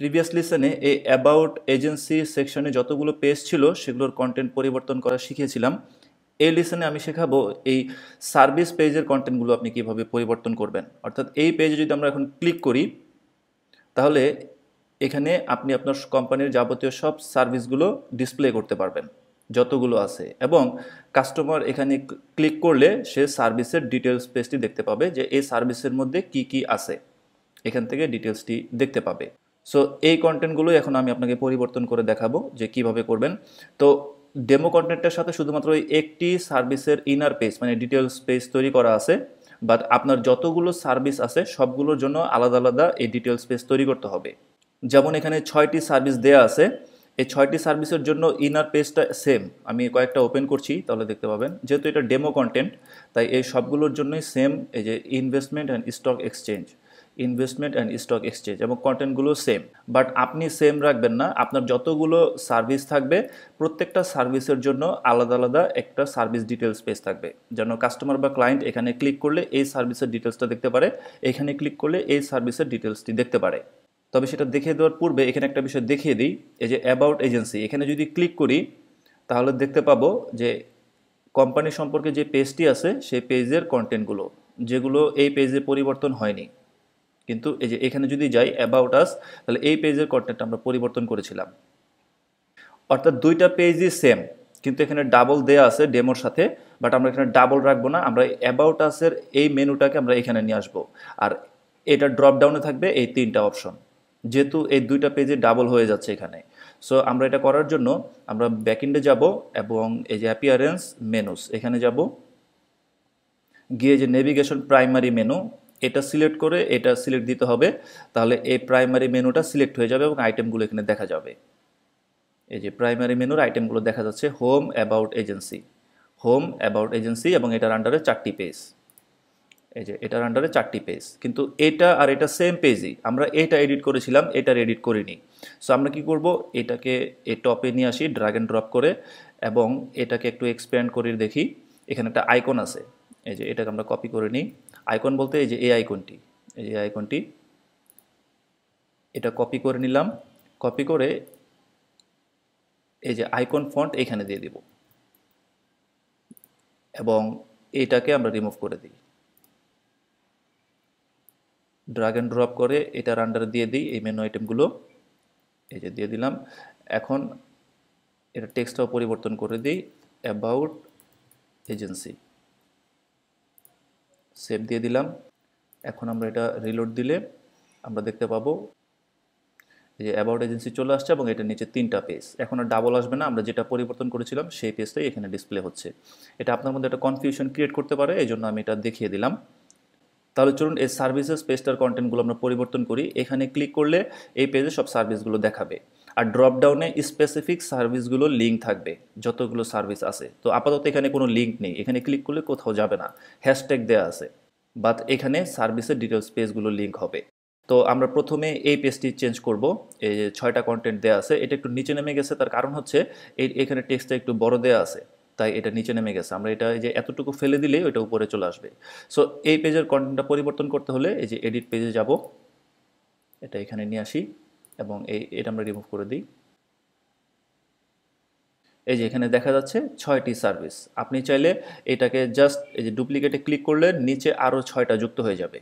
Previous লেসনে এই about agency সেকশনে যতগুলো পেজ ছিল সেগুলোর কন্টেন্ট পরিবর্তন করা শিখেছিলাম এই লেসনে আমি শেখাবো এই সার্ভিস পেজের কন্টেন্টগুলো আপনি কীভাবে পরিবর্তন করবেন অর্থাৎ এই পেজে যদি আমরা এখন ক্লিক করি তাহলে এখানে আপনি আপনার কোম্পানির যাবতীয় সব সার্ভিসগুলো ডিসপ্লে করতে পারবেন যতগুলো আছে এবং কাস্টমার এখানে ক্লিক করলে সে সার্ভিসের ডিটেলস পেজটি দেখতে পাবে যে এই সার্ভিসের মধ্যে কি কি আছে এখান থেকে ডিটেলসটি দেখতে পাবে সো এই কন্টেন্টগুলোই এখন আমি আপনাকে পরিবর্তন করে দেখাবো যে কিভাবে করবেন তো ডেমো কন্টেন্টের সাথে শুধুমাত্র ওই একটি সার্ভিসের ইনার পেজ মানে ডিটেলস পেজ তৈরি করা আছে বাট আপনার যতগুলো সার্ভিস আছে সবগুলোর জন্য আলাদা আলাদা এই ডিটেলস পেজ তৈরি করতে হবে যেমন এখানে ছয়টি সার্ভিস দেয়া আছে এই ছয়টি সার্ভিসের জন্য ইনার পেজটা সেম আমি কয়েকটা ওপেন করছি তাহলে দেখতে পাবেন যেহেতু এটা ডেমো কন্টেন্ট তাই এই সবগুলোর জন্যই সেম এই যে investment and stock exchange investment and stock exchange এবং কন্টেন্টগুলো সেম বাট আপনি সেম রাখবেন না আপনার যতগুলো সার্ভিস থাকবে প্রত্যেকটা সার্ভিসের জন্য আলাদা আলাদা একটা সার্ভিস ডিটেলস পেজ থাকবে যেন কাস্টমার বা ক্লায়েন্ট এখানে ক্লিক করলে এই সার্ভিসের ডিটেলসটা দেখতে পারে এখানে ক্লিক করলে এই সার্ভিসের ডিটেলসটি দেখতে পারে তবে সেটা দেখিয়ে দেওয়ার পূর্বে এখানে একটা বিষয় দেখিয়ে দিই এই যে অ্যাবাউট এজেন্সি এখানে যদি ক্লিক করি তাহলে দেখতে পাবো যে কোম্পানি সম্পর্কে যে পেজটি আছে সেই পেজের কন্টেন্টগুলো যেগুলো এই পেজে পরিবর্তন হয়নি কিন্তু এই যে এখানে যদি যাই অ্যাবাউট আস তাহলে এই পেজের কন্টেন্ট আমরা পরিবর্তন করেছিলাম অর্থাৎ দুইটা পেজই সেম কিন্তু এখানে ডাবল দেয়া আছে ডেমোর সাথে বাট আমরা এখানে ডাবল রাখবো না আমরা অ্যাবাউট আসের এই মেনুটাকে আমরা এখানে নিয়ে আসবো আর এটা ড্রপ ডাউনে থাকবে এই তিনটা অপশন যেহেতু এই দুইটা পেজে ডাবল হয়ে যাচ্ছে এখানে সো আমরা এটা করার জন্য আমরা ব্যাকিন্ডে যাব এবং এই যে অ্যাপিয়ারেন্স মেনুস এখানে যাব গিয়ে যে নেভিগেশন প্রাইমারি মেনু এটা সিলেক্ট করে এটা সিলেক্ট দিতে হবে তাহলে এই প্রাইমারি মেনুটা সিলেক্ট হয়ে যাবে এবং আইটেমগুলো এখানে দেখা যাবে এই যে প্রাইমারি মেনুর আইটেমগুলো দেখা যাচ্ছে home about agency home about agency এবং এটার আন্ডারে চারটি পেজ এই যে এটার আন্ডারে চারটি পেজ কিন্তু এটা আর এটা সেম পেজই আমরা এটা এডিট করেছিলাম এটার এডিট করিনি সো আমরা কি করব এটাকে এ টপে নিয়ে আসি ড্রাগ অ্যান্ড ড্রপ করে এবং এটাকে একটু এক্সপ্যান্ড করে দেখি এখানে একটা আইকন আছে এই যে এটাকে আমরা কপি করে নিই আইকন বলতে এই যে এই আইকনটি এই আইকনটি এটা কপি করে নিলাম কপি করে এই যে আইকন ফন্ট এখানে দিয়ে দিব এবং এটাকে আমরা রিমুভ করে দিই ড্রাগ অ্যান্ড ড্রপ করে এটার আন্ডারে দিয়ে দিই এই মেনু আইটেমগুলো এই যে দিয়ে দিলাম এখন এটা টেক্সটটাও পরিবর্তন করে দিই অ্যাবাউট এজেন্সি সেভ দিয়ে দিলাম এখন আমরা এটা রিলোড দিলে আমরা দেখতে পাবো যে অ্যাবাউট এজেন্সি চলে আসছে এবং এটা নিচে তিনটা পেজ এখন আর ডাবল আসবে না আমরা যেটা পরিবর্তন করেছিলাম সেই পেজটাই এখানে ডিসপ্লে হচ্ছে এটা আপনার মধ্যে একটা কনফিউশন ক্রিয়েট করতে পারে এই জন্য আমি এটা দেখিয়ে দিলাম তাহলে চলুন এই সার্ভিসেস পেজটার কন্টেন্টগুলো আমরা পরিবর্তন করি এখানে ক্লিক করলে এই পেজে সব সার্ভিসগুলো দেখাবে আর ড্রপ ডাউনে স্পেসিফিক সার্ভিসগুলো লিঙ্ক থাকবে যতগুলো সার্ভিস আছে তো আপাতত এখানে কোনো লিঙ্ক নেই এখানে ক্লিক করলে কোথাও যাবে না হ্যাশট্যাগ দেওয়া আছে বাট এখানে সার্ভিসের ডিটেলস পেজগুলো লিঙ্ক হবে তো আমরা প্রথমে এই পেজটি চেঞ্জ করব এই যে ছয়টা কন্টেন্ট দেওয়া আছে এটা একটু নিচে নেমে গেছে তার কারণ হচ্ছে এই এখানে টেক্সটটা একটু বড় দেওয়া আছে তাই এটা নিচে নেমে গেছে আমরা এটা যে এতটুকু ফেলে দিলে ওইটা উপরে চলে আসবে সো এই পেজের কন্টেন্টটা পরিবর্তন করতে হলে এই যে এডিট পেজে যাব এটা এখানে নিয়ে আসি এবং এই এটা আমরা রিমুভ করে দিই এই যে এখানে দেখা যাচ্ছে ছয়টি সার্ভিস আপনি চাইলে এটাকে জাস্ট এই যে ডুপ্লিকেটে ক্লিক করলে নিচে আরও ছয়টা যুক্ত হয়ে যাবে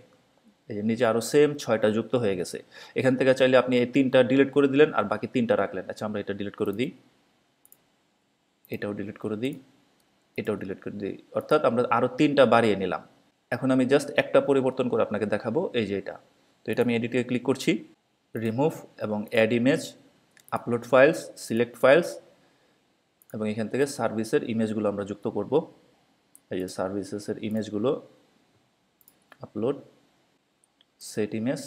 এই যে নিচে আরও সেম ছয়টা যুক্ত হয়ে গেছে এখান থেকে চাইলে আপনি এই তিনটা ডিলিট করে দিলেন আর বাকি তিনটা রাখলেন আচ্ছা আমরা এটা ডিলিট করে দিই এটাও ডিলিট করে দিই এটাও ডিলিট করে দিই অর্থাৎ আমরা আরও তিনটা বাড়িয়ে নিলাম এখন আমি জাস্ট একটা পরিবর্তন করে আপনাকে দেখাবো এই যে এটা তো এটা আমি এডিটে ক্লিক করছি রিমুভ এবং add image upload files select files এবং এখান থেকে সার্ভিসের ইমেজগুলো আমরা যুক্ত করব এই যে সার্ভিসেসের ইমেজগুলো আপলোড সেট ইমেজ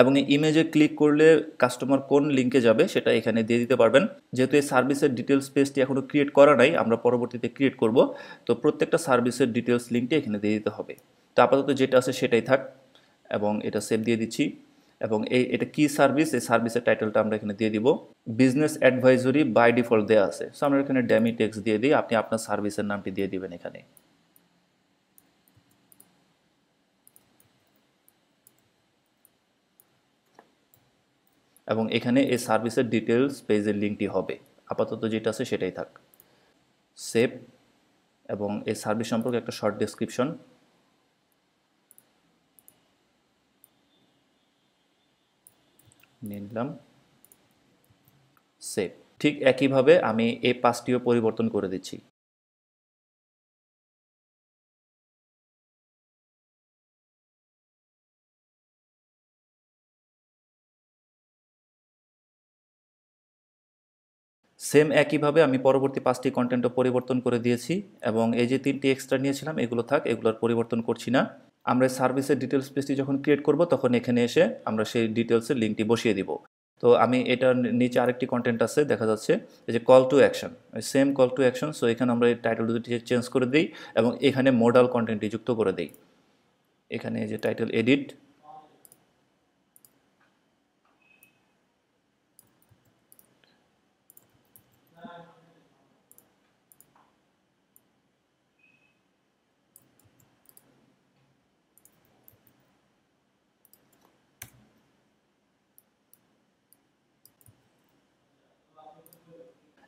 এবং এই ইমেজে ক্লিক করলে কাস্টমার কোন লিঙ্কে যাবে সেটা এখানে দিয়ে দিতে পারবেন যেহেতু এই সার্ভিসের ডিটেলস পেজটি এখনও ক্রিয়েট করা নাই আমরা পরবর্তীতে ক্রিয়েট করব তো প্রত্যেকটা সার্ভিসের ডিটেলস লিঙ্কটি এখানে দিয়ে দিতে হবে তো আপাতত যেটা আছে সেটাই থাক এবং এটা সেভ দিয়ে দিচ্ছি এবং এই এটা কি সার্ভিস এই সার্ভিসের টাইটেলটা আমরা এখানে দিয়ে দিব বিজনেস অ্যাডভাইজরি বাই ডিফল্ট দেওয়া আছে সো আমরা এখানে ড্যামি টেক্স দিয়ে দিই আপনি আপনার সার্ভিসের নামটি দিয়ে দিবেন এখানে এবং এখানে এই সার্ভিসের ডিটেলস পেজের লিঙ্কটি হবে আপাতত যেটা আছে সেটাই থাক সেভ এবং এই সার্ভিস সম্পর্কে একটা শর্ট ডিসক্রিপশন নিলাম সেভ ঠিক একইভাবে আমি এই পাঁচটিও পরিবর্তন করে দিচ্ছি সেম একইভাবে আমি পরবর্তী পাঁচটি কন্টেন্টও পরিবর্তন করে দিয়েছি এবং এই যে তিনটি এক্সট্রা নিয়েছিলাম এগুলো থাক এগুলোর পরিবর্তন করছি না আমরা সার্ভিসের ডিটেলস পেজটি যখন ক্রিয়েট করব তখন এখানে এসে আমরা সেই ডিটেলসের লিঙ্কটি বসিয়ে দিব তো আমি এটার নিচে আরেকটি কন্টেন্ট আছে দেখা যাচ্ছে এই যে call to action same call to action so এখানে আমরা এই টাইটেল দুটি চেঞ্জ করে দিই এবং এখানে মোডাল কন্টেন্টটি যুক্ত করে দিই এখানে যে টাইটেল এডিট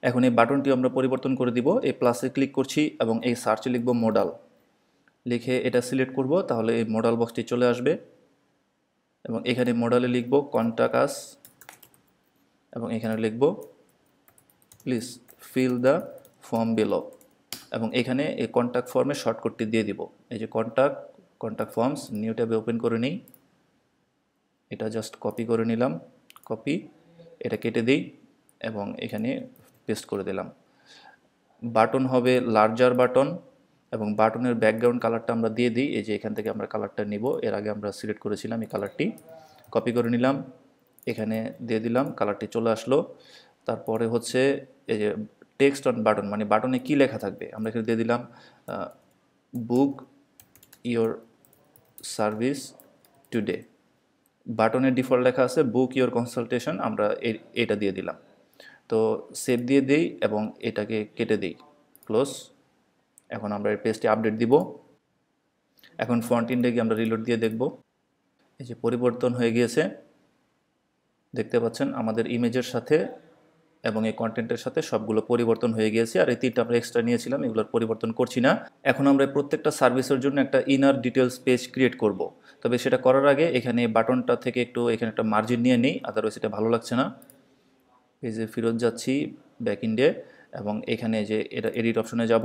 এখন এই বাটনটি আমরা পরিবর্তন করে দিব এই প্লাসে ক্লিক করছি এবং এই সার্চে লিখব মডাল লিখে এটা সিলেক্ট করব তাহলে এই মডাল বক্সটি চলে আসবে এবং এখানে মডালে লিখব কন্টাকাস এবং এখানে লিখব please fill the form below এবং এখানে এই কন্ট্যাক্ট ফর্মে শর্টকটটি দিয়ে দিব এই যে কন্ট্যাক্ট কন্ট্যাক্ট ফর্মস নিউ ট্যাবে ওপেন করে নিই এটা জাস্ট কপি করে নিলাম কপি এটা কেটে দিই এবং এখানে পেস্ট করে দিলাম বাটন হবে লার্জার বাটন এবং বাটনের ব্যাকগ্রাউন্ড কালারটা আমরা দিয়ে দিই এই যে এখান থেকে আমরা কালারটা নিব এর আগে আমরা সিলেক্ট করেছিলাম এই কালারটি কপি করে নিলাম এখানে দিয়ে দিলাম কালারটি চলে আসলো তারপরে হচ্ছে এই যে টেক্সট অন বাটন মানে বাটনে কি লেখা থাকবে আমরা এখানে দিয়ে দিলাম বুক ইয়োর সার্ভিস টুডে বাটনের ডিফল্ট লেখা আছে বুক ইয়োর কনসালটেশন আমরা এটা দিয়ে দিলাম তো সেভ দিয়ে দিই এবং এটাকে কেটে দিই ক্লোজ এখন আমরা এই পেজটি আপডেট দিব এখন ফ্রন্ট ইন্ডে গিয়ে আমরা রিলোড দিয়ে দেখব এই যে পরিবর্তন হয়ে গিয়েছে দেখতে পাচ্ছেন আমাদের ইমেজের সাথে এবং এই কন্টেন্টের সাথে সবগুলো পরিবর্তন হয়ে গিয়েছে আর এই তিনটা আমরা এক্সট্রা নিয়েছিলাম এগুলোর পরিবর্তন করছি না এখন আমরা প্রত্যেকটা সার্ভিসের জন্য একটা ইনার ডিটেলস পেজ ক্রিয়েট করব। তবে সেটা করার আগে এখানে বাটনটা থেকে একটু এখানে একটা মার্জিন নিয়ে নিই আদারওয়াইজ এটা ভালো লাগছে না পেজে ফেরত যাচ্ছি ব্যাক ইন্ডে এবং এখানে যে এটা এডিট অপশনে যাব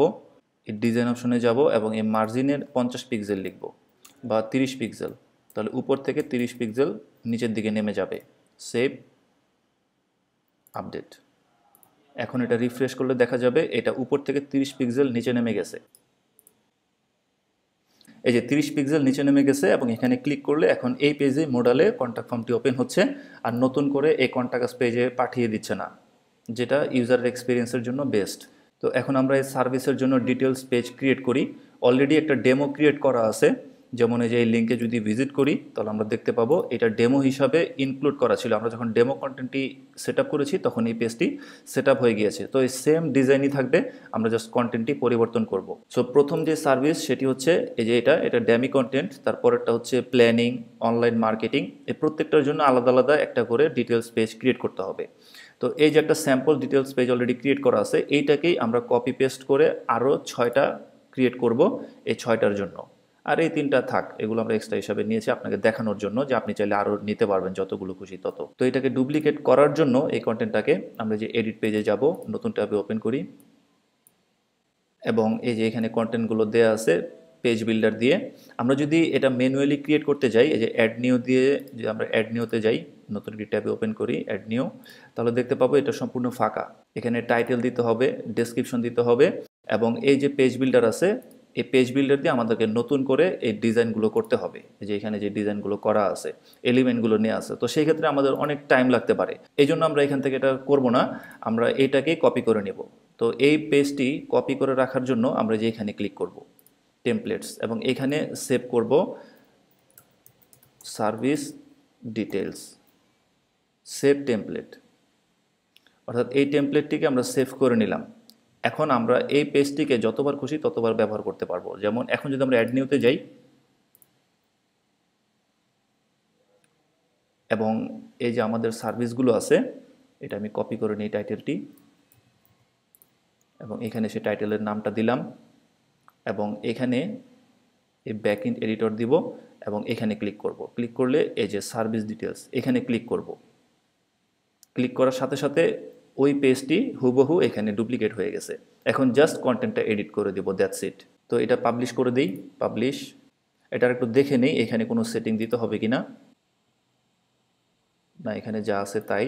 এই ডিজাইন অপশনে যাব এবং এই মার্জিনের পঞ্চাশ পিক্সেল লিখব বা তিরিশ পিক্সেল তাহলে উপর থেকে তিরিশ পিক্সেল নিচের দিকে নেমে যাবে সেভ আপডেট এখন এটা রিফ্রেশ করলে দেখা যাবে এটা উপর থেকে তিরিশ পিক্সেল নিচে নেমে গেছে এই যে তিরিশ পিক্সেল নিচে নেমে গেছে এবং এখানে ক্লিক করলে এখন এই পেজে মোডালে কন্ট্যাক্ট ফর্মটি ওপেন হচ্ছে আর নতুন করে এই কন্ট্যাক্ট পেজে পাঠিয়ে দিচ্ছে না যেটা ইউজারের এক্সপিরিয়েন্সের জন্য বেস্ট তো এখন আমরা এই সার্ভিসের জন্য ডিটেলস পেজ ক্রিয়েট করি অলরেডি একটা ডেমো ক্রিয়েট করা আছে যেমন এই যে এই লিঙ্কে যদি ভিজিট করি তাহলে আমরা দেখতে পাবো এটা ডেমো হিসাবে ইনক্লুড করা ছিল আমরা যখন ডেমো কন্টেন্টটি সেট করেছি তখন এই পেজটি সেট হয়ে গিয়েছে তো এই সেম ডিজাইনই থাকবে আমরা জাস্ট কন্টেন্টটি পরিবর্তন করব সো প্রথম যে সার্ভিস সেটি হচ্ছে এই যে এটা এটা ড্যামি কন্টেন্ট তারপরেরটা হচ্ছে প্ল্যানিং অনলাইন মার্কেটিং এই প্রত্যেকটার জন্য আলাদা আলাদা একটা করে ডিটেলস পেজ ক্রিয়েট করতে হবে তো এই যে একটা sample details page already create করা আছে এইটাকেই আমরা কপি পেস্ট করে আরও ছয়টা ক্রিয়েট করব এই ছয়টার জন্য আর এই তিনটা থাক এগুলো আমরা এক্সট্রা হিসাবে নিয়েছি আপনাকে দেখানোর জন্য যে আপনি চাইলে আরও নিতে পারবেন যতগুলো খুশি তত তো এটাকে ডুপ্লিকেট করার জন্য এই কন্টেন্টটাকে আমরা যে এডিট পেজে যাব নতুন ট্যাবে ওপেন করি এবং এই যে এখানে কন্টেন্টগুলো দেওয়া আছে পেজ বিল্ডার দিয়ে আমরা যদি এটা ম্যানুয়ালি ক্রিয়েট করতে যাই এই যে অ্যাড নিউ দিয়ে যে আমরা অ্যাড নিউতে যাই নতুন একটি ট্যাবে ওপেন করি অ্যাড নিউ তাহলে দেখতে পাবো এটা সম্পূর্ণ ফাঁকা এখানে টাইটেল দিতে হবে ডেসক্রিপশন দিতে হবে এবং এই যে পেজ বিল্ডার আছে এই পেজ বিল্ডার দিয়ে আমাদেরকে নতুন করে এই ডিজাইনগুলো করতে হবে যে এখানে যে ডিজাইনগুলো করা আছে এলিমেন্টগুলো নিয়ে আছে তো সেই ক্ষেত্রে আমাদের অনেক টাইম লাগতে পারে এই জন্য আমরা এখান থেকে এটা করব না আমরা এইটাকে কপি করে নেব তো এই পেজটি কপি করে রাখার জন্য আমরা যে এখানে ক্লিক করব টেমপ্লেটস এবং এখানে সেভ করব সার্ভিস ডিটেলস সেভ টেমপ্লেট অর্থাৎ এই টেমপ্লেটটিকে আমরা সেভ করে নিলাম এখন আমরা এই পেজটিকে যতবার খুশি ততবার ব্যবহার করতে পারবো যেমন এখন যদি আমরা অ্যাড নিউতে যাই এবং এই যে আমাদের সার্ভিসগুলো আছে এটা আমি কপি করে নিই টাইটেলটি এবং এখানে সে টাইটেলের নামটা দিলাম এবং এখানে এই ইন এডিটর দিব এবং এখানে ক্লিক করব ক্লিক করলে এই যে সার্ভিস ডিটেলস এখানে ক্লিক করব ক্লিক করার সাথে সাথে ওই পেজটি হুবহু এখানে ডুপ্লিকেট হয়ে গেছে এখন জাস্ট কন্টেন্টটা এডিট করে দেবো দ্যাটস ইট তো এটা পাবলিশ করে দিই পাবলিশ এটার একটু দেখে নেই এখানে কোনো সেটিং দিতে হবে কি না না এখানে যা আছে তাই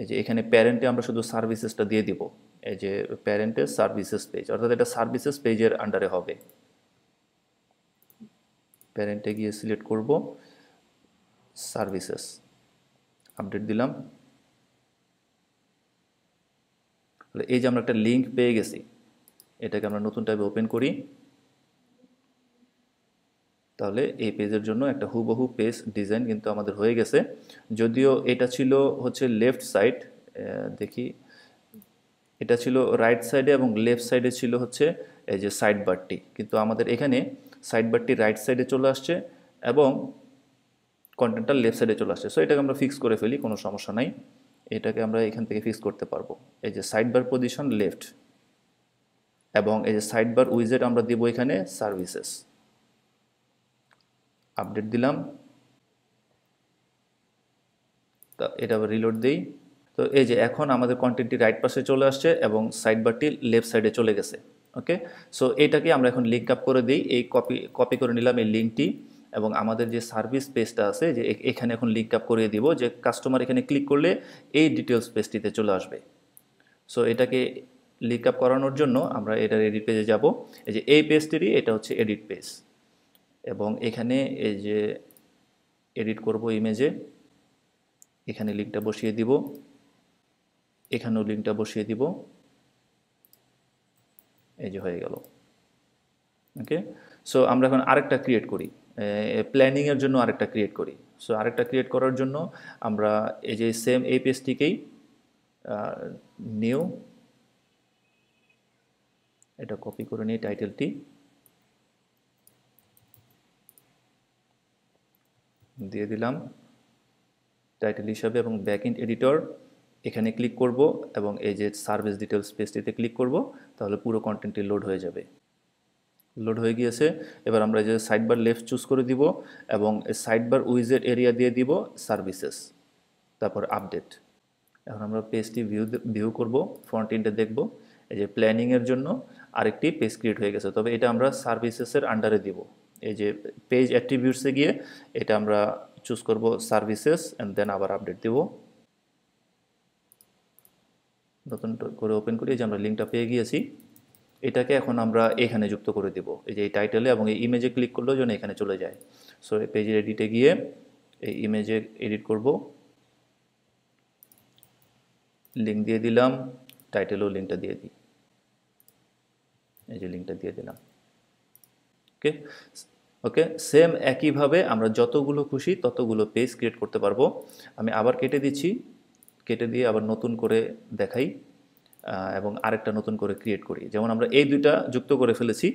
এই যে এখানে প্যারেন্টে আমরা শুধু সার্ভিসেসটা দিয়ে দিব এই যে প্যারেন্টের সার্ভিসেস পেজ অর্থাৎ এটা সার্ভিসেস পেজের আন্ডারে হবে প্যারেন্টে গিয়ে সিলেক্ট করব সার্ভিসেস আপডেট দিলাম তাহলে এই যে আমরা একটা লিঙ্ক পেয়ে গেছি এটাকে আমরা নতুন ট্যাবে ওপেন করি তাহলে এই পেজের জন্য একটা হুবহু পেজ ডিজাইন কিন্তু আমাদের হয়ে গেছে যদিও এটা ছিল হচ্ছে লেফট সাইড দেখি এটা ছিল রাইট সাইডে এবং লেফট সাইডে ছিল হচ্ছে এই যে সাইড বারটি কিন্তু আমাদের এখানে সাইড বারটি রাইট সাইডে চলে আসছে এবং কন্টেন্টটা লেফট সাইডে চলে আসছে সো এটাকে আমরা ফিক্স করে ফেলি কোনো সমস্যা নাই এটাকে আমরা এখান থেকে ফিক্স করতে পারবো এই যে সাইড বার পজিশন লেফট এবং এই যে সাইড বার উইজেট আমরা দেবো এখানে সার্ভিসেস আপডেট দিলাম তা এটা আবার রিলোড দিই তো এই যে এখন আমাদের কন্টেন্টটি রাইট পাশে চলে আসছে এবং সাইড বারটি লেফট সাইডে চলে গেছে ওকে সো এটাকে আমরা এখন লিঙ্ক আপ করে দিই এই কপি কপি করে নিলাম এই লিঙ্কটি এবং আমাদের যে সার্ভিস পেজটা আছে যে এখানে এখন লিঙ্ক আপ করিয়ে দিব যে কাস্টমার এখানে ক্লিক করলে এই ডিটেলস পেজটিতে চলে আসবে সো এটাকে লিঙ্ক আপ করানোর জন্য আমরা এটার এডিট পেজে যাব এই যে এই পেজটিরই এটা হচ্ছে এডিট পেজ এবং এখানে এই যে এডিট করব ইমেজে এখানে লিঙ্কটা বসিয়ে দিব এখানেও লিঙ্কটা বসিয়ে দিব এই যে হয়ে গেল ওকে সো আমরা এখন আরেকটা ক্রিয়েট করি প্ল্যানিংয়ের জন্য আরেকটা ক্রিয়েট করি সো আরেকটা ক্রিয়েট করার জন্য আমরা এই যে সেম এই পেজটিকেই নিউ এটা কপি করে নিই টাইটেলটি দিয়ে দিলাম টাইটেল হিসাবে এবং ব্যাক ইন এডিটর এখানে ক্লিক করব এবং এই যে সার্ভিস ডিটেলস পেজটিতে ক্লিক করব তাহলে পুরো কন্টেন্টটি লোড হয়ে যাবে লোড হয়ে গিয়েছে এবার আমরা যে সাইডবার লেফট চুজ করে দিব এবং সাইডবার উইজের এরিয়া দিয়ে দিব সার্ভিসেস তারপর আপডেট এখন আমরা পেজটি ভিউ ভিউ করব ফ্রন্ট এন্ডে দেখব এই যে প্ল্যানিংয়ের জন্য আরেকটি পেজ ক্রিয়েট হয়ে গেছে তবে এটা আমরা সার্ভিসেসের আন্ডারে দিব এই যে পেজ অ্যাট্রিবিউটসে গিয়ে এটা আমরা চুজ করব সার্ভিসেস অ্যান্ড দেন আবার আপডেট দেব নতুন করে ওপেন করি যে আমরা লিঙ্কটা পেয়ে গিয়েছি এটাকে এখন আমরা এখানে যুক্ত করে দেব এই যে এই টাইটেলে এবং এই ইমেজে ক্লিক করলেও যেন এখানে চলে যায় সো এই পেজের এডিটে গিয়ে এই ইমেজে এডিট করব লিঙ্ক দিয়ে দিলাম টাইটেলও লিঙ্কটা দিয়ে দিই এই যে লিঙ্কটা দিয়ে দিলাম ওকে ওকে সেম একইভাবে আমরা যতগুলো খুশি ততগুলো পেজ ক্রিয়েট করতে পারবো আমি আবার কেটে দিচ্ছি কেটে দিয়ে আবার নতুন করে দেখাই এবং আরেকটা নতুন করে ক্রিয়েট করি যেমন আমরা এই দুইটা যুক্ত করে ফেলেছি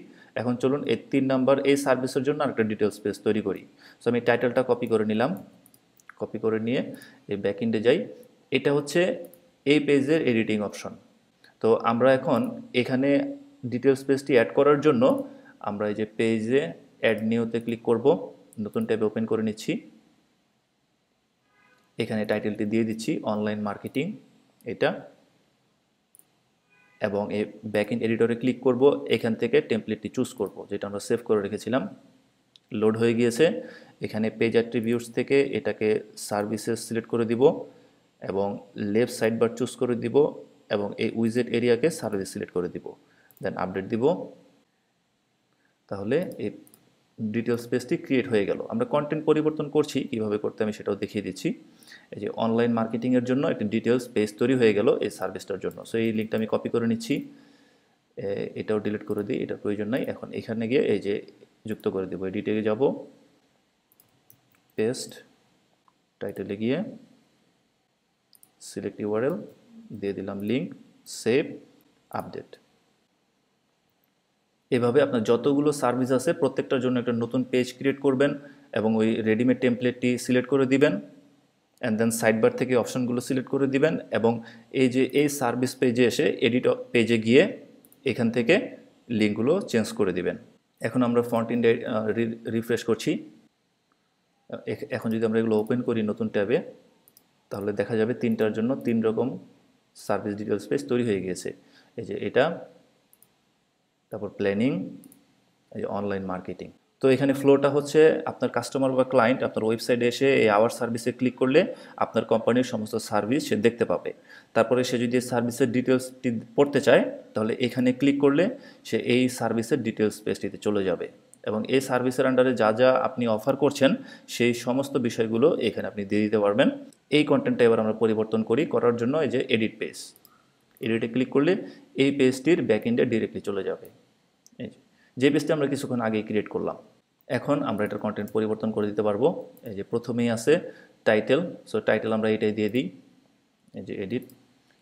এখন চলুন এই তিন নাম্বার এই সার্ভিসের জন্য আরেকটা ডিটেলস পেজ তৈরি করি সো আমি টাইটেলটা কপি করে নিলাম কপি করে নিয়ে এই ইন্ডে যাই এটা হচ্ছে এই পেজের এডিটিং অপশন তো আমরা এখন এখানে ডিটেলস পেজটি অ্যাড করার জন্য আমরা এই যে পেজে অ্যাড নিউতে ক্লিক করব নতুন ট্যাবে ওপেন করে নিচ্ছি এখানে টাইটেলটি দিয়ে দিচ্ছি অনলাইন মার্কেটিং এটা এবং এই ব্যাকএন্ড এডিটরে ক্লিক করব এখান থেকে টেমপ্লেটটি চুজ করব যেটা আমরা সেভ করে রেখেছিলাম লোড হয়ে গিয়েছে এখানে পেজ অ্যাট্রিবিউটস থেকে এটাকে সার্ভিসেস সিলেক্ট করে দিব এবং লেফট সাইড বার চুজ করে দিব এবং এই উইজেট এরিয়াকে সার্ভিস সিলেক্ট করে দিব দেন আপডেট দিব তাহলে এই ডিটেলস পেজটি ক্রিয়েট হয়ে গেল আমরা কন্টেন্ট পরিবর্তন করছি কীভাবে করতে আমি সেটাও দেখিয়ে দিচ্ছি এই যে অনলাইন মার্কেটিংয়ের জন্য একটি ডিটেলস পেজ তৈরি হয়ে গেল এই সার্ভিসটার জন্য সো এই লিঙ্কটা আমি কপি করে নিচ্ছি এটাও ডিলিট করে দিই এটার প্রয়োজন নাই এখন এখানে গিয়ে এই যে যুক্ত করে দেবো ডিটেলে যাব পেস্ট টাইটেলে গিয়ে সিলেক্ট ইউআরএল দিয়ে দিলাম লিঙ্ক সেভ আপডেট এভাবে আপনার যতগুলো সার্ভিস আছে প্রত্যেকটার জন্য একটা নতুন পেজ ক্রিয়েট করবেন এবং ওই রেডিমেড টেমপ্লেটটি সিলেক্ট করে দিবেন অ্যান্ড দেন সাইডবার থেকে অপশানগুলো সিলেক্ট করে দিবেন এবং এই যে এই সার্ভিস পেজে এসে এডিট পেজে গিয়ে এখান থেকে লিঙ্কগুলো চেঞ্জ করে দিবেন এখন আমরা ফ্রন্ট ইন্ডে রিফ্রেশ করছি এখন যদি আমরা এগুলো ওপেন করি নতুন ট্যাবে তাহলে দেখা যাবে তিনটার জন্য তিন রকম সার্ভিস ডিটেলস পেজ তৈরি হয়ে গিয়েছে এই যে এটা তারপর প্ল্যানিং এই অনলাইন মার্কেটিং তো এখানে ফ্লোটা হচ্ছে আপনার কাস্টমার বা ক্লায়েন্ট আপনার ওয়েবসাইটে এসে এই আওয়ার সার্ভিসে ক্লিক করলে আপনার কোম্পানির সমস্ত সার্ভিস সে দেখতে পাবে তারপরে সে যদি সার্ভিসের ডিটেলসটি পড়তে চায় তাহলে এখানে ক্লিক করলে সে এই সার্ভিসের ডিটেলস পেজটিতে চলে যাবে এবং এই সার্ভিসের আন্ডারে যা যা আপনি অফার করছেন সেই সমস্ত বিষয়গুলো এখানে আপনি দিয়ে দিতে পারবেন এই কন্টেন্টটা এবার আমরা পরিবর্তন করি করার জন্য এই যে এডিট পেজ এডিটে ক্লিক করলে এই পেজটির ব্যাক এন্ডে ডিরেক্টলি চলে যাবে যে পেজটি আমরা কিছুক্ষণ আগে ক্রিয়েট করলাম এখন আমরা এটার কন্টেন্ট পরিবর্তন করে দিতে পারবো এই যে প্রথমেই আছে টাইটেল সো টাইটেল আমরা এটাই দিয়ে দিই এই যে এডিট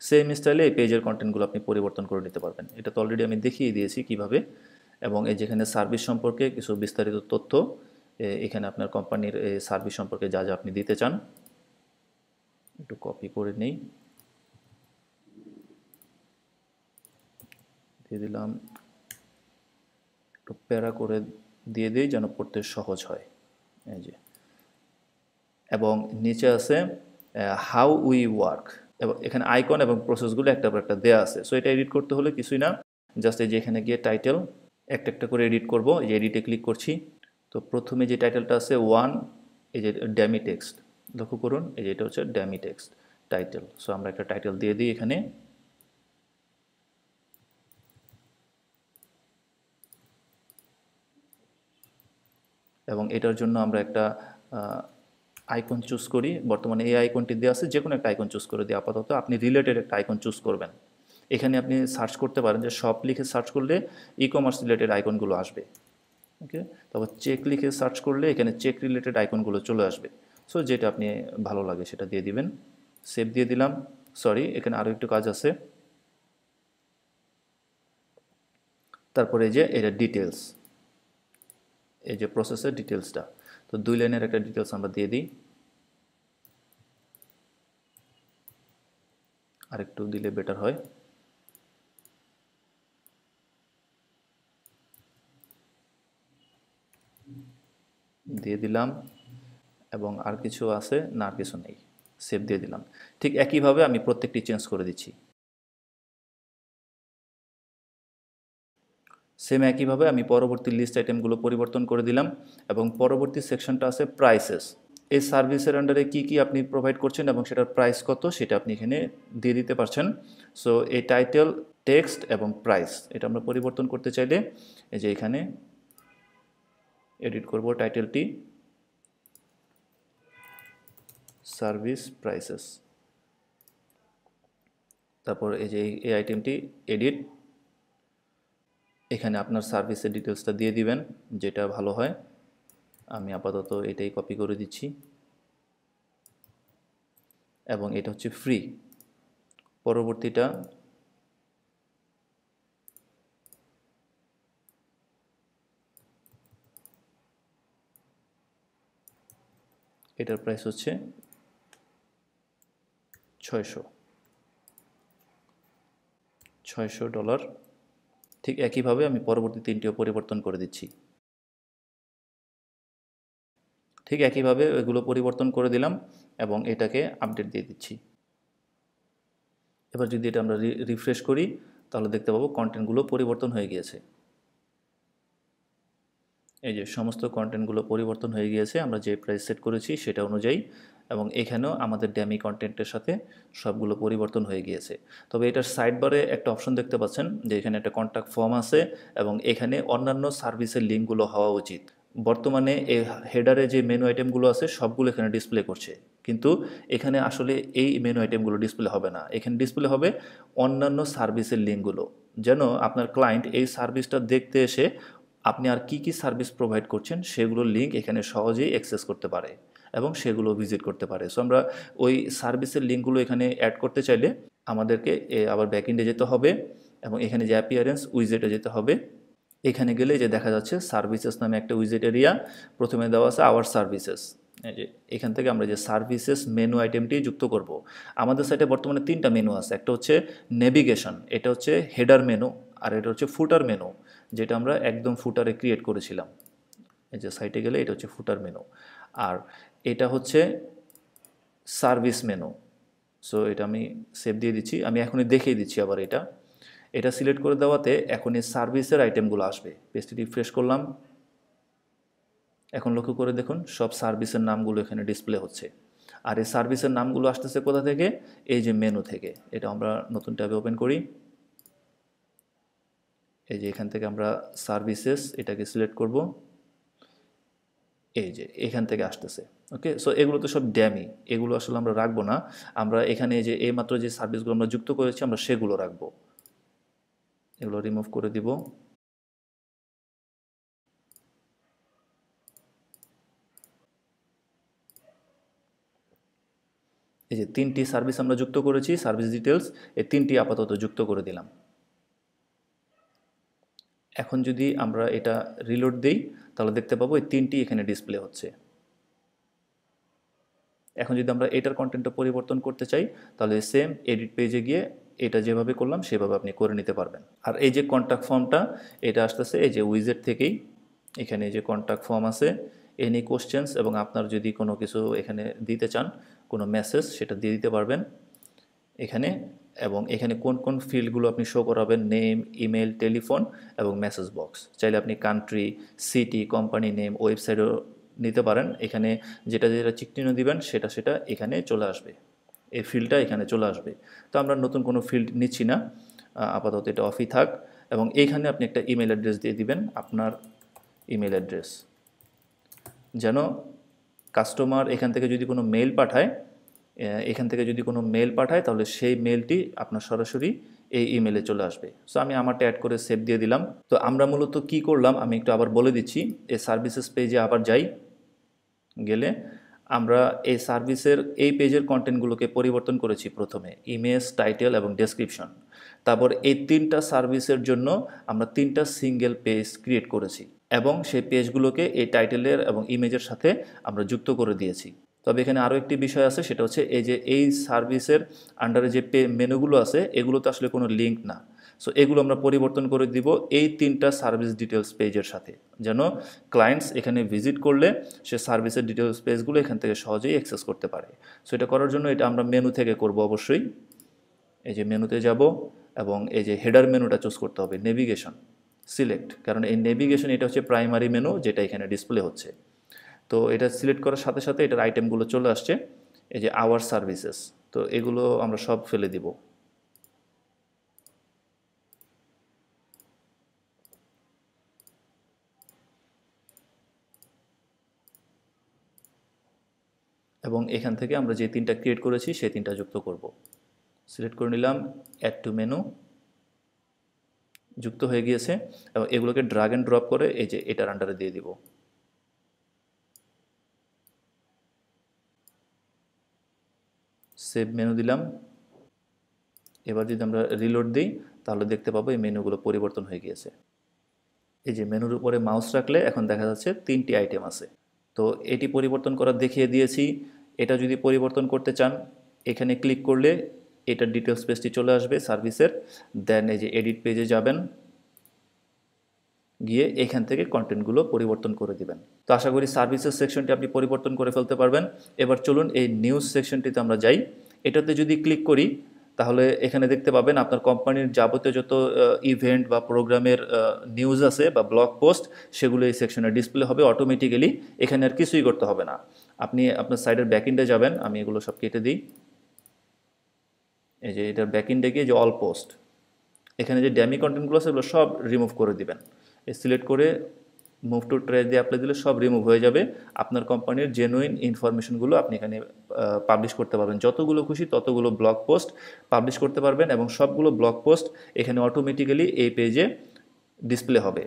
সেম স্টাইলে এই পেজের কন্টেন্টগুলো আপনি পরিবর্তন করে নিতে পারবেন এটা তো অলরেডি আমি দেখিয়ে দিয়েছি কিভাবে এবং এই যেখানে সার্ভিস সম্পর্কে কিছু বিস্তারিত তথ্য এখানে আপনার কোম্পানির সার্ভিস সম্পর্কে যা যা আপনি দিতে চান একটু কপি করে নেই দিয়ে দিলাম একটু প্যারা করে দিয়ে দিই যেন পড়তে সহজ হয় এই যে এবং নিচে আছে হাউ উই ওয়ার্ক এবং এখানে আইকন এবং প্রসেসগুলো একটা পর একটা দেওয়া আছে সো এটা এডিট করতে হলে কিছুই না জাস্ট এই যে এখানে গিয়ে টাইটেল একটা একটা করে এডিট করব এই যে এডিটে ক্লিক করছি তো প্রথমে যে টাইটেলটা আছে ওয়ান এই যে ড্যামি টেক্সট লক্ষ্য করুন এই যে এটা হচ্ছে ড্যামি টেক্সট টাইটেল সো আমরা একটা টাইটেল দিয়ে দিই এখানে এবং এটার জন্য আমরা একটা আইকন চুজ করি বর্তমানে এই আইকনটি দেওয়া আছে যে কোনো একটা আইকন চুজ করে দিয়ে আপাতত আপনি রিলেটেড একটা আইকন চুজ করবেন এখানে আপনি সার্চ করতে পারেন যে শপ লিখে সার্চ করলে ই কমার্স রিলেটেড আইকনগুলো আসবে ওকে তারপর চেক লিখে সার্চ করলে এখানে চেক রিলেটেড আইকনগুলো চলে আসবে সো যেটা আপনি ভালো লাগে সেটা দিয়ে দিবেন সেভ দিয়ে দিলাম সরি এখানে আরও একটু কাজ আছে তারপরে যে এটা ডিটেলস এই যে প্রসেসের ডিটেলসটা তো দুই লাইনের একটা ডিটেলস আমরা দিয়ে দিই আর একটু দিলে বেটার হয় দিয়ে দিলাম এবং আর কিছু আছে না আর কিছু নেই সেভ দিয়ে দিলাম ঠিক একইভাবে আমি প্রত্যেকটি চেঞ্জ করে দিচ্ছি সেম একইভাবে আমি পরবর্তী লিস্ট আইটেমগুলো পরিবর্তন করে দিলাম এবং পরবর্তী সেকশনটা আছে প্রাইসেস এই সার্ভিসের আন্ডারে কি কি আপনি প্রোভাইড করছেন এবং সেটার প্রাইস কত সেটা আপনি এখানে দিয়ে দিতে পারছেন সো এই টাইটেল টেক্সট এবং প্রাইস এটা আমরা পরিবর্তন করতে চাইলে এই যে এখানে এডিট করব টাইটেলটি সার্ভিস প্রাইসেস তারপর এই যে এই আইটেমটি এডিট এখানে আপনার সার্ভিসের ডিটেলসটা দিয়ে দিবেন যেটা ভালো হয় আমি আপাতত এটাই কপি করে দিচ্ছি এবং এটা হচ্ছে ফ্রি পরবর্তীটা এটার প্রাইস হচ্ছে ছয়শো ছয়শো ডলার ঠিক একইভাবে আমি পরবর্তী তিনটিও পরিবর্তন করে দিচ্ছি ঠিক একইভাবে এগুলো পরিবর্তন করে দিলাম এবং এটাকে আপডেট দিয়ে দিচ্ছি এবার যদি এটা আমরা রিফ্রেশ করি তাহলে দেখতে পাবো কন্টেন্টগুলো পরিবর্তন হয়ে গিয়েছে এই যে সমস্ত কন্টেন্টগুলো পরিবর্তন হয়ে গিয়েছে আমরা যে প্রাইস সেট করেছি সেটা অনুযায়ী এবং এখানেও আমাদের ড্যামি কন্টেন্টের সাথে সবগুলো পরিবর্তন হয়ে গিয়েছে তবে এটার সাইডবারে একটা অপশন দেখতে পাচ্ছেন যে এখানে একটা কন্ট্যাক্ট ফর্ম আছে এবং এখানে অন্যান্য সার্ভিসের লিঙ্কগুলো হওয়া উচিত বর্তমানে এই হেডারে যে মেনু আইটেমগুলো আছে সবগুলো এখানে ডিসপ্লে করছে কিন্তু এখানে আসলে এই মেনু আইটেমগুলো ডিসপ্লে হবে না এখানে ডিসপ্লে হবে অন্যান্য সার্ভিসের লিঙ্কগুলো যেন আপনার ক্লায়েন্ট এই সার্ভিসটা দেখতে এসে আপনি আর কি কি সার্ভিস প্রোভাইড করছেন সেগুলোর লিঙ্ক এখানে সহজেই অ্যাক্সেস করতে পারে এবং সেগুলো ভিজিট করতে পারে সো আমরা ওই সার্ভিসের লিঙ্কগুলো এখানে অ্যাড করতে চাইলে আমাদেরকে আবার ইন্ডে যেতে হবে এবং এখানে যে অ্যাপিয়ারেন্স উইজেটে যেতে হবে এখানে গেলে যে দেখা যাচ্ছে সার্ভিসেস নামে একটা উইজেট এরিয়া প্রথমে দেওয়া আছে আওয়ার সার্ভিসেস যে এখান থেকে আমরা যে সার্ভিসেস মেনু আইটেমটি যুক্ত করব। আমাদের সাইটে বর্তমানে তিনটা মেনু আছে একটা হচ্ছে নেভিগেশন এটা হচ্ছে হেডার মেনু আর এটা হচ্ছে ফুটার মেনু যেটা আমরা একদম ফুটারে ক্রিয়েট করেছিলাম এই যে সাইটে গেলে এটা হচ্ছে ফুটার মেনু আর এটা হচ্ছে সার্ভিস মেনু সো এটা আমি সেভ দিয়ে দিচ্ছি আমি এখনই দেখিয়ে দিচ্ছি আবার এটা এটা সিলেক্ট করে দেওয়াতে এখন এই সার্ভিসের আইটেমগুলো আসবে পেজটি রিফ্রেশ করলাম এখন লক্ষ্য করে দেখুন সব সার্ভিসের নামগুলো এখানে ডিসপ্লে হচ্ছে আর এই সার্ভিসের নামগুলো আসতেছে কোথা থেকে এই যে মেনু থেকে এটা আমরা নতুন ট্যাবে ওপেন করি এই যে এখান থেকে আমরা সার্ভিসেস এটাকে সিলেক্ট করব এই যে এখান থেকে আসতেছে ওকে সো এগুলো তো সব ড্যামি এগুলো আসলে আমরা রাখবো না আমরা এখানে যে এই মাত্র যে সার্ভিসগুলো আমরা যুক্ত করেছি আমরা সেগুলো রাখবো এগুলো রিমুভ করে দিব এই যে তিনটি সার্ভিস আমরা যুক্ত করেছি সার্ভিস ডিটেলস এই তিনটি আপাতত যুক্ত করে দিলাম এখন যদি আমরা এটা রিলোড দিই তাহলে দেখতে পাবো এই তিনটি এখানে ডিসপ্লে হচ্ছে এখন যদি আমরা এটার কন্টেন্টটা পরিবর্তন করতে চাই তাহলে সেম এডিট পেজে গিয়ে এটা যেভাবে করলাম সেভাবে আপনি করে নিতে পারবেন আর এই যে কন্ট্যাক্ট ফর্মটা এটা আসতেছে এই যে উইজেট থেকেই এখানে যে কন্ট্যাক্ট ফর্ম আছে এনি কোশ্চেন্স এবং আপনার যদি কোনো কিছু এখানে দিতে চান কোনো মেসেজ সেটা দিয়ে দিতে পারবেন এখানে এবং এখানে কোন কোন ফিল্ডগুলো আপনি শো করাবেন নেম ইমেল টেলিফোন এবং মেসেজ বক্স চাইলে আপনি কান্ট্রি সিটি কোম্পানি নেম ওয়েবসাইটও নিতে পারেন এখানে যেটা যেটা চিকচিহ্ন দিবেন সেটা সেটা এখানে চলে আসবে এই ফিল্ডটা এখানে চলে আসবে তো আমরা নতুন কোনো ফিল্ড নিচ্ছি না আপাতত এটা অফই থাক এবং এইখানে আপনি একটা ইমেল অ্যাড্রেস দিয়ে দিবেন আপনার ইমেল অ্যাড্রেস যেন কাস্টমার এখান থেকে যদি কোনো মেল পাঠায় এখান থেকে যদি কোনো মেল পাঠায় তাহলে সেই মেলটি আপনার সরাসরি এই ইমেলে চলে আসবে সো আমি আমারটা অ্যাড করে সেভ দিয়ে দিলাম তো আমরা মূলত কি করলাম আমি একটু আবার বলে দিচ্ছি এই সার্ভিসেস পেজে আবার যাই গেলে আমরা এই সার্ভিসের এই পেজের কন্টেন্টগুলোকে পরিবর্তন করেছি প্রথমে ইমেজ টাইটেল এবং ডেসক্রিপশন তারপর এই তিনটা সার্ভিসের জন্য আমরা তিনটা সিঙ্গেল পেজ ক্রিয়েট করেছি এবং সেই পেজগুলোকে এই টাইটেলের এবং ইমেজের সাথে আমরা যুক্ত করে দিয়েছি তবে এখানে আরও একটি বিষয় আছে সেটা হচ্ছে এই যে এই সার্ভিসের আন্ডারে যে পে মেনুগুলো আছে এগুলো তো আসলে কোনো লিঙ্ক না সো এগুলো আমরা পরিবর্তন করে দিব এই তিনটা সার্ভিস ডিটেলস পেজের সাথে যেন ক্লায়েন্টস এখানে ভিজিট করলে সে সার্ভিসের ডিটেলস পেজগুলো এখান থেকে সহজেই অ্যাক্সেস করতে পারে সো এটা করার জন্য এটা আমরা মেনু থেকে করব অবশ্যই এই যে মেনুতে যাব এবং এই যে হেডার মেনুটা চুজ করতে হবে নেভিগেশন সিলেক্ট কারণ এই নেভিগেশন এটা হচ্ছে প্রাইমারি মেনু যেটা এখানে ডিসপ্লে হচ্ছে তো এটা সিলেক্ট করার সাথে সাথে এটার আইটেমগুলো চলে আসছে এই যে আওয়ার সার্ভিসেস তো এগুলো আমরা সব ফেলে দিব এবং এখান থেকে আমরা যে তিনটা ক্রিয়েট করেছি সেই তিনটা যুক্ত করব সিলেক্ট করে নিলাম অ্যাড টু মেনু যুক্ত হয়ে গিয়েছে এবং এগুলোকে ড্রাগ অ্যান্ড ড্রপ করে এই যে এটার আন্ডারে দিয়ে দিব সেভ মেনু দিলাম এবার যদি আমরা রিলোড দিই তাহলে দেখতে পাবো এই মেনুগুলো পরিবর্তন হয়ে গিয়েছে এই যে মেনুর উপরে মাউস রাখলে এখন দেখা যাচ্ছে তিনটি আইটেম আছে তো এটি পরিবর্তন করা দেখিয়ে দিয়েছি এটা যদি পরিবর্তন করতে চান এখানে ক্লিক করলে এটার ডিটেলস পেজটি চলে আসবে সার্ভিসের দেন এই যে এডিট পেজে যাবেন গিয়ে এখান থেকে কন্টেন্টগুলো পরিবর্তন করে দিবেন তো আশা করি সার্ভিসেস সেকশনটি আপনি পরিবর্তন করে ফেলতে পারবেন এবার চলুন এই নিউজ সেকশনটিতে আমরা যাই এটাতে যদি ক্লিক করি তাহলে এখানে দেখতে পাবেন আপনার কোম্পানির যাবতীয় যত ইভেন্ট বা প্রোগ্রামের নিউজ আছে বা ব্লগ পোস্ট সেগুলো এই সেকশনে ডিসপ্লে হবে অটোমেটিক্যালি এখানে আর কিছুই করতে হবে না আপনি আপনার সাইডের ইন্ডে যাবেন আমি এগুলো সব কেটে দিই এই যে এটার ব্যাকএন্ডে গিয়ে যে অল পোস্ট এখানে যে ড্যামি কন্টেন্টগুলো আছে সেগুলো সব রিমুভ করে দিবেন সিলেক্ট করে মুভ টু ট্রেস দিয়ে অ্যাপ্লাই দিলে সব রিমুভ হয়ে যাবে আপনার কোম্পানির জেনুইন ইনফরমেশনগুলো আপনি এখানে পাবলিশ করতে পারবেন যতগুলো খুশি ততগুলো ব্লগ পোস্ট পাবলিশ করতে পারবেন এবং সবগুলো ব্লগ পোস্ট এখানে অটোমেটিক্যালি এই পেজে ডিসপ্লে হবে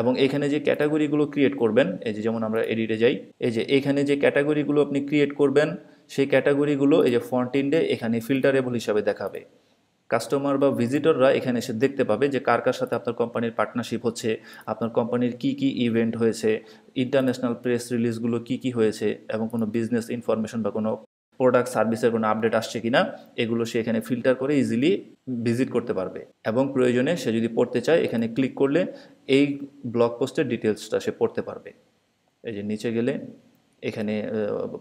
এবং এখানে যে ক্যাটাগরিগুলো ক্রিয়েট করবেন এই যে যেমন আমরা এডিটে যাই এই যে এখানে যে ক্যাটাগরিগুলো আপনি ক্রিয়েট করবেন সেই ক্যাটাগরিগুলো এই যে ফন্ট এখানে ফিল্টারেবল হিসাবে দেখাবে কাস্টমার বা ভিজিটররা এখানে এসে দেখতে পাবে যে কার কার সাথে আপনার কোম্পানির পার্টনারশিপ হচ্ছে আপনার কোম্পানির কি কি ইভেন্ট হয়েছে ইন্টারন্যাশনাল প্রেস রিলিজগুলো কি কি হয়েছে এবং কোনো বিজনেস ইনফরমেশন বা কোনো প্রোডাক্ট সার্ভিসের কোনো আপডেট আসছে কিনা এগুলো সে এখানে ফিল্টার করে ইজিলি ভিজিট করতে পারবে এবং প্রয়োজনে সে যদি পড়তে চায় এখানে ক্লিক করলে এই ব্লগ পোস্টের ডিটেলসটা সে পড়তে পারবে এই যে নিচে গেলে এখানে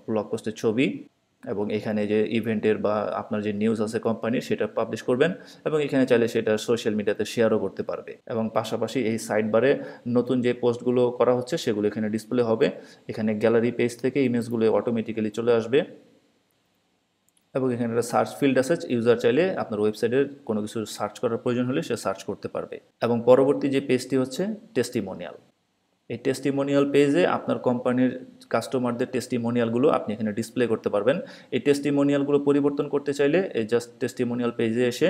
ব্লগ পোস্টের ছবি এবং এখানে যে ইভেন্টের বা আপনার যে নিউজ আছে কোম্পানির সেটা পাবলিশ করবেন এবং এখানে চাইলে সেটা সোশ্যাল মিডিয়াতে শেয়ারও করতে পারবে এবং পাশাপাশি এই সাইড বারে নতুন যে পোস্টগুলো করা হচ্ছে সেগুলো এখানে ডিসপ্লে হবে এখানে গ্যালারি পেজ থেকে ইমেজগুলো অটোমেটিক্যালি চলে আসবে এবং এখানে একটা সার্চ ফিল্ড আছে ইউজার চাইলে আপনার ওয়েবসাইটের কোনো কিছু সার্চ করার প্রয়োজন হলে সে সার্চ করতে পারবে এবং পরবর্তী যে পেজটি হচ্ছে টেস্টিমোনিয়াল এই টেস্টিমোনিয়াল পেজে আপনার কোম্পানির কাস্টমারদের টেস্টিমোনিয়ালগুলো আপনি এখানে ডিসপ্লে করতে পারবেন এই টেস্টিমোনিয়ালগুলো পরিবর্তন করতে চাইলে এই জাস্ট টেস্টিমোনিয়াল পেজে এসে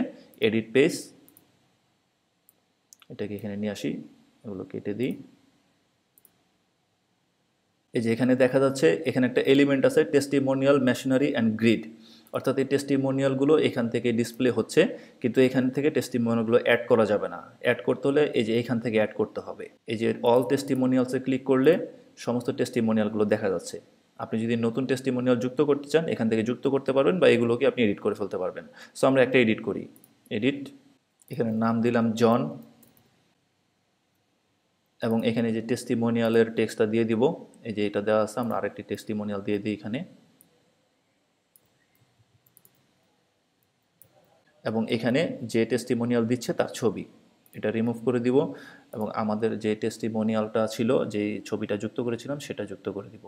এডিট পেজ এটাকে এখানে নিয়ে আসি এগুলো কেটে দিই এই যে এখানে দেখা যাচ্ছে এখানে একটা এলিমেন্ট আছে টেস্টিমোনিয়াল মেশিনারি অ্যান্ড গ্রিড অর্থাৎ এই টেস্টিমোনিয়ালগুলো এখান থেকে ডিসপ্লে হচ্ছে কিন্তু এখান থেকে টেস্টিমোনিয়ালগুলো অ্যাড করা যাবে না অ্যাড করতে হলে এই যে এখান থেকে অ্যাড করতে হবে এই যে অল টেস্টিমোনিয়ালসে ক্লিক করলে সমস্ত টেস্টিমোনিয়ালগুলো দেখা যাচ্ছে আপনি যদি নতুন টেস্টিমোনিয়াল যুক্ত করতে চান এখান থেকে যুক্ত করতে পারবেন বা এগুলোকে আপনি এডিট করে ফেলতে পারবেন সো আমরা একটা এডিট করি এডিট এখানে নাম দিলাম জন এবং এখানে যে টেস্টিমোনিয়ালের টেক্সটটা দিয়ে দিব এই যে এটা দেওয়া আছে আমরা আরেকটি টেস্টিমোনিয়াল দিয়ে দিই এখানে এবং এখানে যে টেস্টিমোনিয়াল দিচ্ছে তার ছবি এটা রিমুভ করে দিব এবং আমাদের যে টেস্টিমোনিয়ালটা ছিল যে ছবিটা যুক্ত করেছিলাম সেটা যুক্ত করে দিব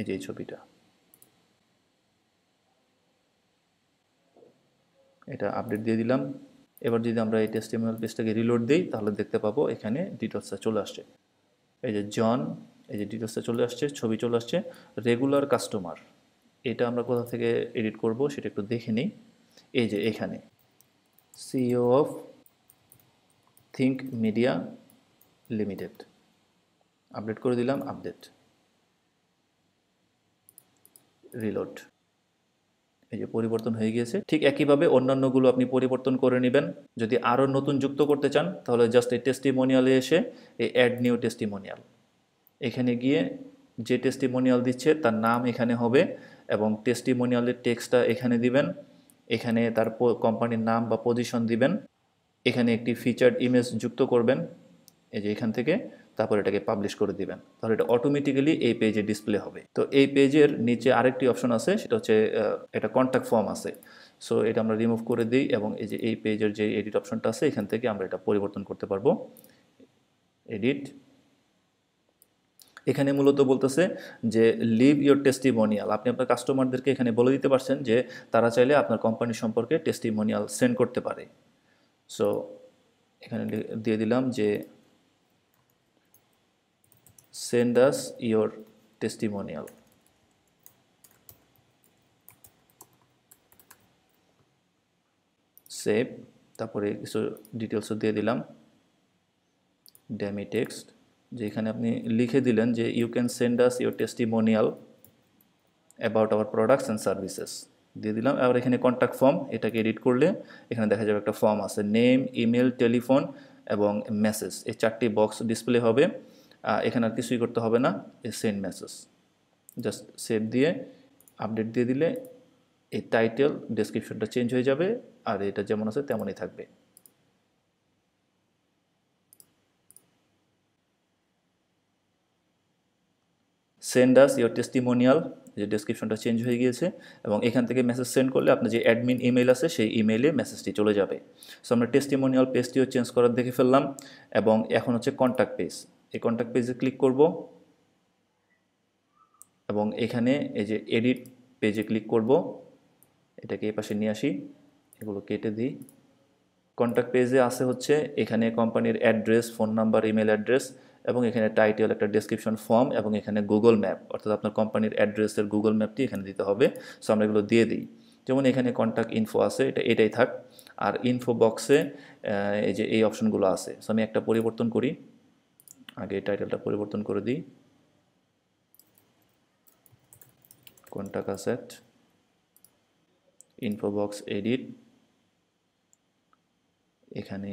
এই যে এই ছবিটা এটা আপডেট দিয়ে দিলাম এবার যদি আমরা এই টেস্টিমোনিয়াল পেজটাকে রিলোড দিই তাহলে দেখতে পাবো এখানে ডিটেলসটা চলে আসছে এই যে জন এই যে ডিটেলসটা চলে আসছে ছবি চলে আসছে রেগুলার কাস্টমার এটা আমরা কোথা থেকে এডিট করব সেটা একটু দেখে নিই এই যে এখানে CEO of Think Media Limited update করে দিলাম আপডেট রিলোড এই যে পরিবর্তন হয়ে গিয়েছে ঠিক একইভাবে অন্যান্যগুলো আপনি পরিবর্তন করে নেবেন যদি আরও নতুন যুক্ত করতে চান তাহলে জাস্ট এই টেস্টিমোনিয়ালে এসে এই অ্যাড নিউ টেস্টিমোনিয়াল এখানে গিয়ে যে টেস্টিমোনিয়াল দিচ্ছে তার নাম এখানে হবে এবং টেস্টিমোনিয়ালের টেক্সটা এখানে দিবেন এখানে তার কোম্পানির নাম বা পজিশন দিবেন এখানে একটি ফিচার্ড ইমেজ যুক্ত করবেন এই যে এখান থেকে তারপর এটাকে পাবলিশ করে দিবেন তাহলে এটা অটোমেটিক্যালি এই পেজে ডিসপ্লে হবে তো এই পেজের নিচে আরেকটি অপশন আছে সেটা হচ্ছে এটা কন্ট্যাক্ট ফর্ম আছে সো এটা আমরা রিমুভ করে দিই এবং এই যে এই পেজের যে এডিট অপশনটা আছে এখান থেকে আমরা এটা পরিবর্তন করতে পারবো এডিট এখানে মূলত বলতেছে যে লিভ ইয়োর টেস্টিমোনিয়াল আপনি আপনার কাস্টমারদেরকে এখানে বলে দিতে পারছেন যে তারা চাইলে আপনার কোম্পানি সম্পর্কে টেস্টিমোনিয়াল সেন্ড করতে পারে সো এখানে দিয়ে দিলাম যে send us your testimonial save তারপরে কিছু ডিটেলসও দিয়ে দিলাম ড্যামি টেক্সট যে এখানে আপনি লিখে দিলেন যে you can send us your testimonial about our products and services দিয়ে দিলাম আবার এখানে কন্ট্যাক্ট ফর্ম এটাকে এডিট করলে এখানে দেখা যাবে একটা ফর্ম আছে নেম ইমেল টেলিফোন এবং মেসেজ এই চারটি বক্স ডিসপ্লে হবে এখানে আর কিছুই করতে হবে না এ সেন্ড মেসেজ জাস্ট সেভ দিয়ে আপডেট দিয়ে দিলে এই টাইটেল ডেসক্রিপশনটা চেঞ্জ হয়ে যাবে আর এটা যেমন আছে তেমনই থাকবে সেন্ড আস ইয়োর টেস্টিমোনিয়াল যে ডেসক্রিপশনটা চেঞ্জ হয়ে গিয়েছে এবং এখান থেকে মেসেজ সেন্ড করলে আপনার যে অ্যাডমিন ইমেল আছে সেই ইমেইলে মেসেজটি চলে যাবে সো আমরা টেস্টিমোনিয়াল পেজটিও চেঞ্জ করার দেখে ফেললাম এবং এখন হচ্ছে কন্ট্যাক্ট পেজ এই কন্ট্যাক্ট পেজে ক্লিক করব এবং এখানে এই যে এডিট পেজে ক্লিক করব এটাকে এ পাশে নিয়ে আসি এগুলো কেটে দিই কন্ট্যাক্ট পেজে আছে হচ্ছে এখানে কোম্পানির address phone number email address এবং এখানে টাইটেল একটা ডেসক্রিপশন ফর্ম এবং এখানে গুগল ম্যাপ অর্থাৎ আপনার কোম্পানির অ্যাড্রেসের গুগল ম্যাপটি এখানে দিতে হবে সো আমরা এগুলো দিয়ে দিই যেমন এখানে কন্ট্যাক্ট ইনফো আছে এটা এটাই থাক আর ইনফো বক্সে এই যে এই অপশনগুলো আছে সো আমি একটা পরিবর্তন করি আগে টাইটেলটা পরিবর্তন করে দিই contact us at info box edit এখানে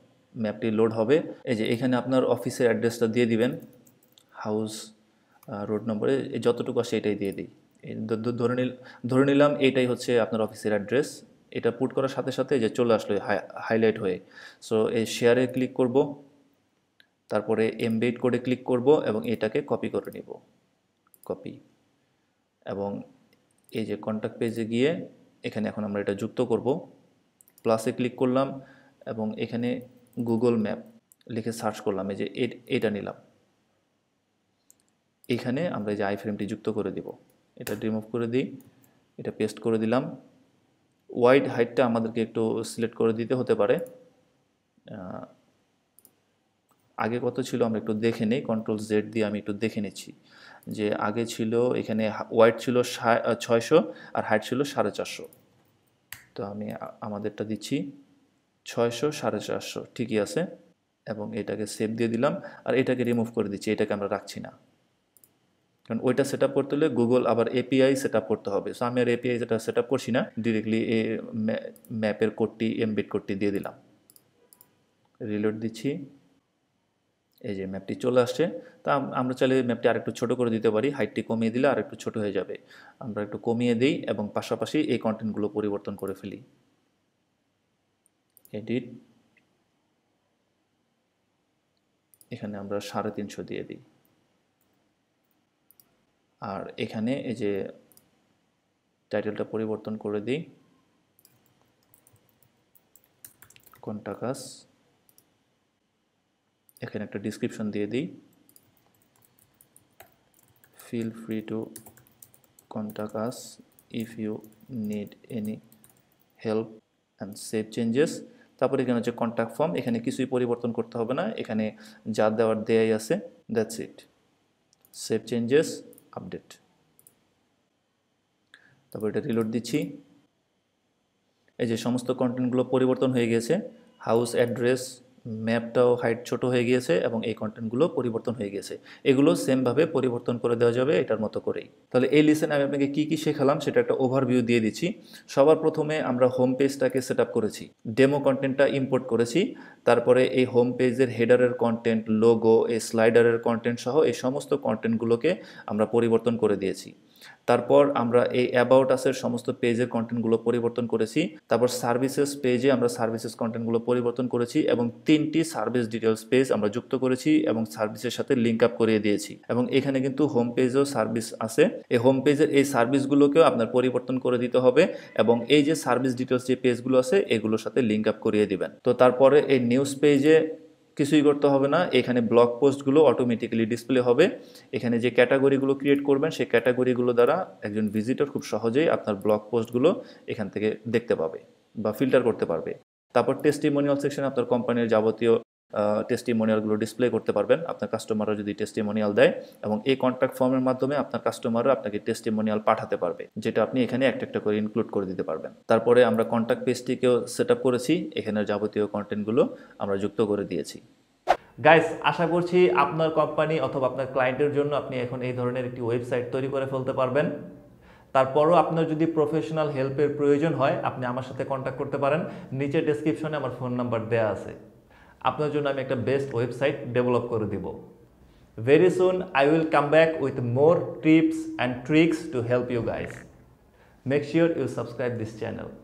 ম্যাপটি লোড হবে এই যে এখানে আপনার অফিসের অ্যাড্রেসটা দিয়ে দিবেন হাউস রোড নম্বরে যতটুকু আসে এটাই দিয়ে দিই ধরে নিল ধরে নিলাম এইটাই হচ্ছে আপনার অফিসের অ্যাড্রেস এটা পুট করার সাথে সাথে যে চলে আসলো হাইলাইট হয়ে সো এই শেয়ারে ক্লিক করব তারপরে এমবেড করে ক্লিক করব এবং এটাকে কপি করে নিব কপি এবং এই যে কন্ট্যাক্ট পেজে গিয়ে এখানে এখন আমরা এটা যুক্ত করব প্লাসে ক্লিক করলাম এবং এখানে গুগল ম্যাপ লিখে সার্চ করলাম এই যে এটা নিলাম এখানে আমরা যে আইফ্রেমটি যুক্ত করে দিব এটা রিমুভ করে দিই এটা পেস্ট করে দিলাম ওয়াইড হাইটটা আমাদেরকে একটু সিলেক্ট করে দিতে হতে পারে আগে কত ছিল আমরা একটু দেখে নিই কন্ট্রোল জেড দিয়ে আমি একটু দেখে নিচ্ছি যে আগে ছিল এখানে ওয়াইড ছিল ছয়শো আর হাইট ছিল সাড়ে চারশো তো আমি আমাদেরটা দিচ্ছি ছয়শো সাড়ে চারশো ঠিকই আছে এবং এটাকে সেভ দিয়ে দিলাম আর এটাকে রিমুভ করে দিচ্ছি এটাকে আমরা রাখছি না কারণ ওইটা সেট আপ করতে হলে গুগল আবার এপিআই সেট আপ করতে হবে সো আমি আর এপিআই যেটা সেট আপ করছি না ডিরেক্টলি এ ম্যাপের কোডটি এমবিট কোডটি দিয়ে দিলাম রিলোড দিচ্ছি এই যে ম্যাপটি চলে আসছে তা আমরা চাইলে ম্যাপটি আরেকটু ছোটো করে দিতে পারি হাইটটি কমিয়ে দিলে আর একটু ছোটো হয়ে যাবে আমরা একটু কমিয়ে দিই এবং পাশাপাশি এই কন্টেন্টগুলো পরিবর্তন করে ফেলি এডিট এখানে আমরা সাড়ে তিনশো দিয়ে দিই আর এখানে এই যে টাইটেলটা পরিবর্তন করে দিই কোনটা এখানে একটা ডিসক্রিপশন দিয়ে দিই feel free to contact if you need any help and and changes তারপর এখানে হচ্ছে কন্ট্যাক্ট ফর্ম এখানে কিছুই পরিবর্তন করতে হবে না এখানে যা দেওয়ার দেয়াই আছে that's it save changes update তারপর এটা রিলোড দিচ্ছি এই যে সমস্ত কন্টেন্টগুলো পরিবর্তন হয়ে গেছে হাউস অ্যাড্রেস ম্যাপটাও হাইট ছোট হয়ে গিয়েছে এবং এই কন্টেন্টগুলো পরিবর্তন হয়ে গিয়েছে এগুলো সেমভাবে পরিবর্তন করে দেওয়া যাবে এটার মতো করেই তাহলে এই লিসেনে আমি আপনাকে কী কী শেখালাম সেটা একটা ওভারভিউ দিয়ে দিচ্ছি সবার প্রথমে আমরা হোম পেজটাকে সেট করেছি ডেমো কন্টেন্টটা ইম্পোর্ট করেছি তারপরে এই হোম পেজের হেডারের কন্টেন্ট লোগো এই স্লাইডারের কন্টেন্ট সহ এই সমস্ত কন্টেন্টগুলোকে আমরা পরিবর্তন করে দিয়েছি তারপর আমরা এই অ্যাবাউট আসের সমস্ত পেজের কন্টেন্টগুলো পরিবর্তন করেছি তারপর সার্ভিসেস পেজে আমরা সার্ভিসেস কন্টেন্টগুলো পরিবর্তন করেছি এবং তিনটি সার্ভিস ডিটেলস পেজ আমরা যুক্ত করেছি এবং সার্ভিসের সাথে লিঙ্ক আপ করিয়ে দিয়েছি এবং এখানে কিন্তু হোম পেজেও সার্ভিস আছে এই হোম পেজের এই সার্ভিসগুলোকেও আপনার পরিবর্তন করে দিতে হবে এবং এই যে সার্ভিস ডিটেলস যে পেজগুলো আছে এগুলোর সাথে লিঙ্ক আপ করিয়ে দিবেন তো তারপরে এই নিউজ পেজে কিছুই করতে হবে না এখানে ব্লগ পোস্টগুলো অটোমেটিক্যালি ডিসপ্লে হবে এখানে যে ক্যাটাগরিগুলো ক্রিয়েট করবেন সেই ক্যাটাগরিগুলো দ্বারা একজন ভিজিটর খুব সহজেই আপনার ব্লগ পোস্টগুলো এখান থেকে দেখতে পাবে বা ফিল্টার করতে পারবে তারপর টেস্টিমোনিয়াল সেকশন আপনার কোম্পানির যাবতীয় টেস্টিমোনিয়ালগুলো ডিসপ্লে করতে পারবেন আপনার কাস্টমাররা যদি টেস্টিমোনিয়াল দেয় এবং এই কন্ট্যাক্ট ফর্মের মাধ্যমে আপনার কাস্টমাররা আপনাকে টেস্টিমোনিয়াল পাঠাতে পারবে যেটা আপনি এখানে একটা একটা করে ইনক্লুড করে দিতে পারবেন তারপরে আমরা কন্ট্যাক্ট পেজটিকেও সেট আপ করেছি এখানের যাবতীয় কন্টেন্টগুলো আমরা যুক্ত করে দিয়েছি গাইস আশা করছি আপনার কোম্পানি অথবা আপনার ক্লায়েন্টের জন্য আপনি এখন এই ধরনের একটি ওয়েবসাইট তৈরি করে ফেলতে পারবেন তারপরও আপনার যদি প্রফেশনাল হেল্পের প্রয়োজন হয় আপনি আমার সাথে কন্ট্যাক্ট করতে পারেন নিচে ডেসক্রিপশনে আমার ফোন নাম্বার দেওয়া আছে আপনার জন্য আমি একটা বেস্ট ওয়েবসাইট ডেভেলপ করে দিব very soon I will come back with more tips and tricks to help you guys make sure you subscribe this channel